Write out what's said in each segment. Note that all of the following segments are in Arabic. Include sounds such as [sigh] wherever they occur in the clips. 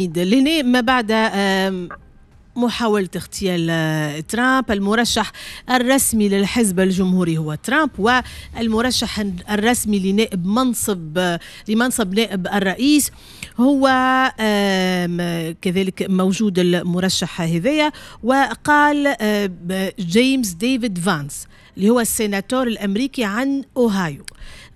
لني ما بعد محاولة اغتيال آه، ترامب المرشح الرسمي للحزب الجمهوري هو ترامب والمرشح الرسمي لنائب منصب آه، لمنصب نائب الرئيس هو كذلك موجود المرشح هذايا وقال آه، جيمس ديفيد فانس اللي هو السيناتور الأمريكي عن أوهايو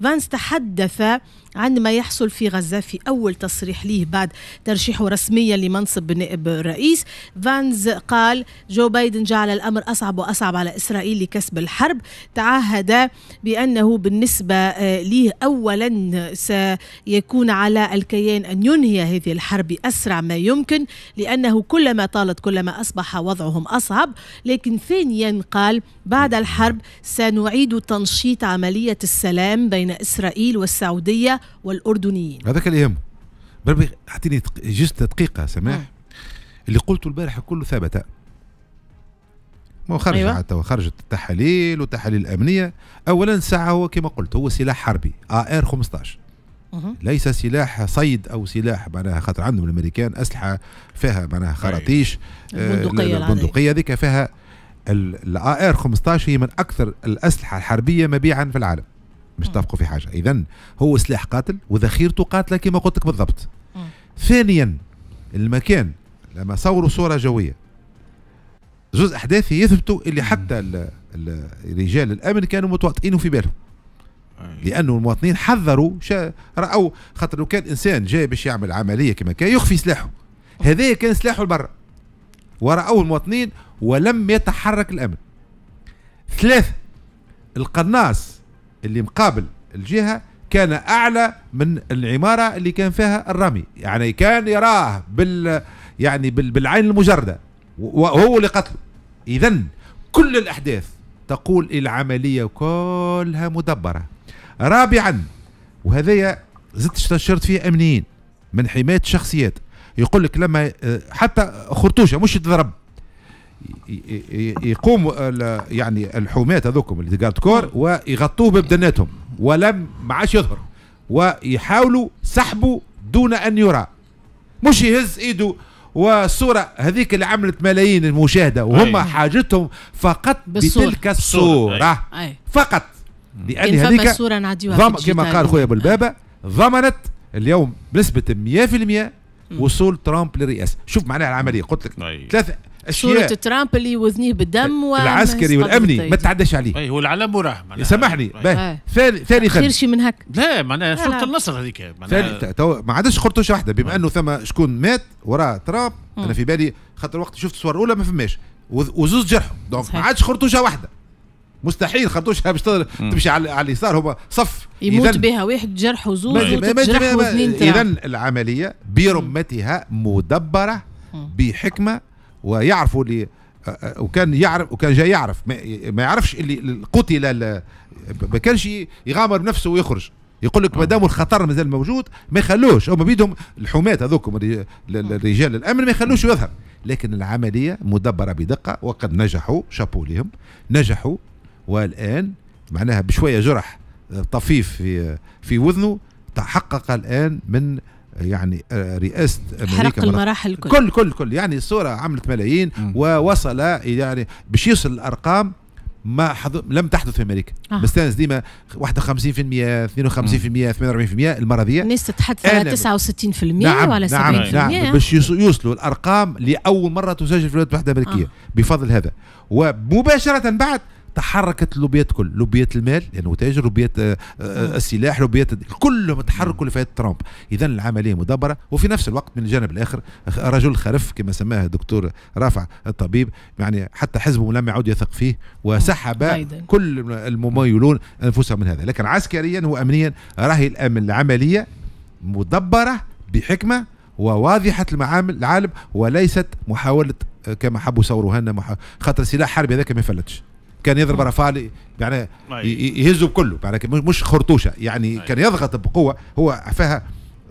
فانس تحدث عن ما يحصل في غزة في أول تصريح ليه بعد ترشيحه رسميا لمنصب نائب الرئيس فانز قال جو بايدن جعل الأمر أصعب وأصعب على إسرائيل لكسب الحرب تعهد بأنه بالنسبة آه، ليه أولا سيكون على الكيان أن ينهي هذه الحرب أسرع ما يمكن لأنه كلما طالت كلما أصبح وضعهم أصعب لكن ثانيا قال بعد الحرب سنعيد تنشيط عملية السلام بين إسرائيل والسعودية والاردنيين هذاك اللي يهمه اعطيني جست دقيقه سماح نعم. اللي قلته البارح كله ثبت ما خرج أيوة. خرجت التحاليل والتحاليل الامنيه اولا الساعه هو كما قلت هو سلاح حربي ار 15 ليس سلاح صيد او سلاح معناها خاطر عندهم الامريكان اسلحه فيها معناها أيوة. خراطيش آه، البندقيه البندقيه هذيك فيها الار 15 هي من اكثر الاسلحه الحربيه مبيعا في العالم باش تفقوا في حاجه اذا هو سلاح قاتل وذخيرته قاتله كما قلت لك بالضبط ثانيا المكان لما صوروا صوره جويه زوز احداثي يثبتوا اللي حتى رجال الامن كانوا متواطئين في بالهم أيوة. لانه المواطنين حذروا شا راوا خاطر لو كان انسان جاي باش يعمل عمليه كما كان يخفي سلاحه هذا كان سلاحه لبرا وراوه المواطنين ولم يتحرك الامن ثلاثة القناص اللي مقابل الجهة كان أعلى من العمارة اللي كان فيها الرمي يعني كان يراه بال يعني بالعين المجردة وهو اللي قتله إذا كل الأحداث تقول العملية كلها مدبرة رابعا وهذايا زدت استشرت فيه أمنيين من حماية الشخصيات يقول لك لما آه، حتى خرطوشة مش تضرب يقوم يعني الحومات هذوكم اللي جارد كور ويغطوه ببدناتهم ولم ما عادش يظهر ويحاولوا سحبه دون ان يرى مش يهز ايده والصورة هذيك اللي عملت ملايين المشاهدة وهم أي. حاجتهم فقط بالصورة. بتلك الصورة أي. فقط لأن هذيك ضم... كما قال خويا البابا ضمنت اليوم بنسبة 100% وصول ترامب للرئاسة شوف معناها العملية قلت لك ثلاثة اشياء صورة ترامب اللي وذنيه بالدم العسكري والامني ما تعداش عليه اي هو العلم وراه سامحني آه. ثاني ثاني خير شي من هك لا معناها شرطه النصر هذيك معناها تو ما عادش خرطوش واحده بما انه ثم شكون مات وراه ترامب انا في بالي خاطر وقت شفت الصور الاولى ما فماش وزوز جرحوا دونك ما عادش خرطوشه واحده مستحيل خرطوشها باش تمشي على اليسار هما صف يموت بها واحد جرح وزوز اذا العمليه برمتها مدبره بحكمه ويعرفوا اللي آه، آه، وكان يعرف وكان جاي يعرف ما يعرفش اللي قتل ما كانش يغامر بنفسه ويخرج يقول لك ما دام الخطر مازال موجود ما يخلوش هما بيدهم الحماة هذوكم رجال الامن ما يخلوش يظهر لكن العمليه مدبره بدقه وقد نجحوا شابو لهم نجحوا والان معناها بشويه جرح آه، طفيف في في وذنه تحقق الان من يعني آه، رئاسه امريكا حرق المراحل كل كل كل, كل يعني الصوره عملت ملايين م. ووصل يعني باش يوصل الارقام ما حض... لم تحدث في امريكا آه. مستانس ديما 51% 52% 48% المرضيه الناس تتحدث على 69% نعم ولا 70% نعم, نعم. باش يوصلوا الارقام لاول مره تسجل في الولايات المتحده الامريكيه آه. بفضل هذا ومباشره بعد تحركت اللوبيات كل لوبيات المال لانه تاجر لوبيات آه، آه، السلاح لوبيات كلهم تحركوا لفئات ترامب اذا العمليه مدبره وفي نفس الوقت من الجانب الاخر رجل خرف كما سماه الدكتور رافع الطبيب يعني حتى حزبه لم يعد يثق فيه وسحب كل المميلون انفسهم من هذا لكن عسكريا وامنيا راهي العمليه مدبره بحكمه وواضحه المعامل العالم وليست محاوله آه، كما حبوا صوروا هنا خاطر سلاح حربي هذاك ما يفلتش كان يضرب رفال يعني يهزه بكله يعني مش خرطوشه يعني كان يضغط بقوه هو فيها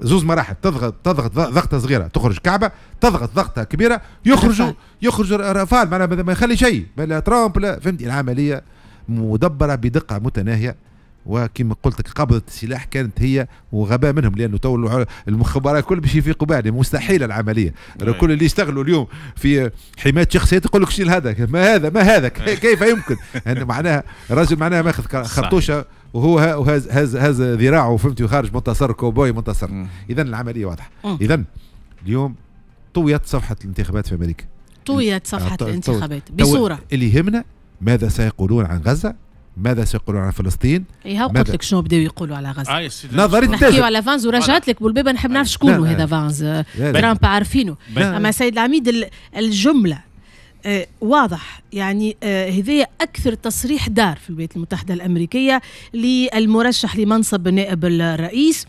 زوز مراحل تضغط تضغط ضغطه صغيره تخرج كعبه تضغط ضغطه كبيره يخرج يخرج رفال ما يخلي شيء لا ترامب لا فهمت العمليه مدبره بدقه متناهيه وكما قلت لك قبضه السلاح كانت هي وغباء منهم لانه تو المخابرات الكل باش يفيقوا بعد مستحيله العمليه نعم. كل اللي يشتغلوا اليوم في حمايه شخصيات يقول لك شيل هذا ما هذا ما هذا نعم. [laughs] كيف يمكن يعني معناها الرجل معناها ماخذ خرطوشه وهو هاز هاز هاز ذراعه فهمتي وخارج منتصر كوبوي منتصر اذا العمليه واضحه اذا اليوم طويت صفحه الانتخابات في امريكا طويت صفحه آه، الانتخابات بصوره اللي يهمنا ماذا سيقولون عن غزه ماذا سيقولون على فلسطين إيه قلت لك شنو بداوا يقولوا على غزه آه، نظرية نحكيو على فانز ورجعت لك بالبيبه نحب نعرف شكون هذا فانز ترامب عارفينه اما سيد العميد الجمله آه، واضح يعني آه، هذا اكثر تصريح دار في الولايات المتحده الامريكيه للمرشح لمنصب نائب الرئيس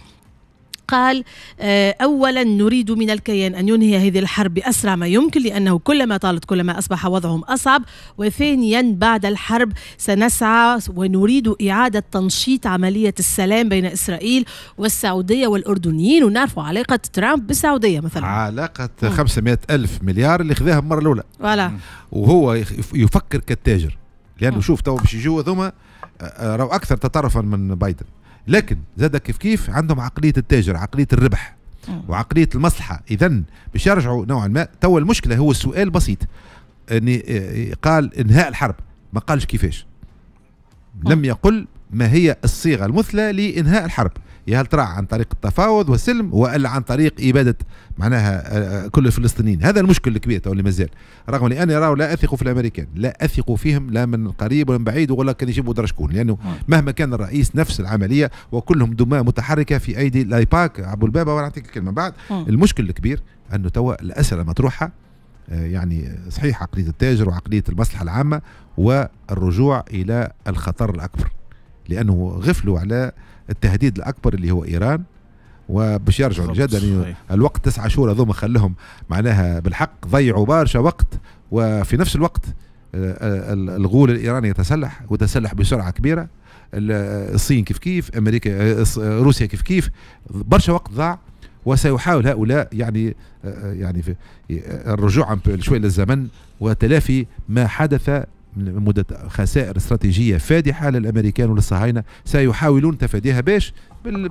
قال آه، أولا نريد من الكيان أن ينهي هذه الحرب بأسرع ما يمكن لأنه كلما طالت كلما أصبح وضعهم أصعب وثانيا بعد الحرب سنسعى ونريد إعادة تنشيط عملية السلام بين إسرائيل والسعودية والأردنيين ونعرفوا علاقة ترامب بالسعودية مثلا علاقة 500 آه. ألف مليار اللي خذاها المرة الأولى ولا. وهو يفكر كالتاجر لأنه آه. شوف تو باش يجوا ذوما راهو أكثر تطرفا من بايدن لكن زاد كيف كيف عندهم عقليه التاجر عقليه الربح وعقليه المصلحه اذا باش يرجعوا نوعا ما توا المشكله هو السؤال بسيط ان قال انهاء الحرب ما قالش كيفاش لم يقل ما هي الصيغه المثلى لانهاء الحرب يا هل ترى عن طريق التفاوض والسلم والا عن طريق اباده معناها آه، آه، كل الفلسطينيين هذا المشكل الكبير تو اللي مازال رغم لاني راهو لا اثق في الامريكان لا اثق فيهم لا من قريب ولا من بعيد ولا كان يجيبوا درا شكون لانه نعم. مهما كان الرئيس نفس العمليه وكلهم دماء متحركه في ايدي لايباك ابو البابا وانا نعطيك الكلمه بعد نعم. المشكل الكبير انه توا الاسئله مطروحه آه، يعني صحيح عقليه التاجر وعقليه المصلحه العامه والرجوع الى الخطر الاكبر لانه غفلوا على التهديد الاكبر اللي هو ايران وباش يرجعوا لجد يعني الوقت تسعة شهور هذوما خلهم معناها بالحق ضيعوا برشا وقت وفي نفس الوقت آه، آه، الغول الايراني يتسلح وتسلح بسرعه كبيره الصين كيف كيف امريكا آه، روسيا كيف كيف برشا وقت ضاع وسيحاول هؤلاء يعني يعني الرجوع شوي للزمن وتلافي ما حدث مدة خسائر استراتيجية فادحة للأمريكان وللصهاينة سيحاولون تفاديها باش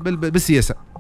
بالسياسة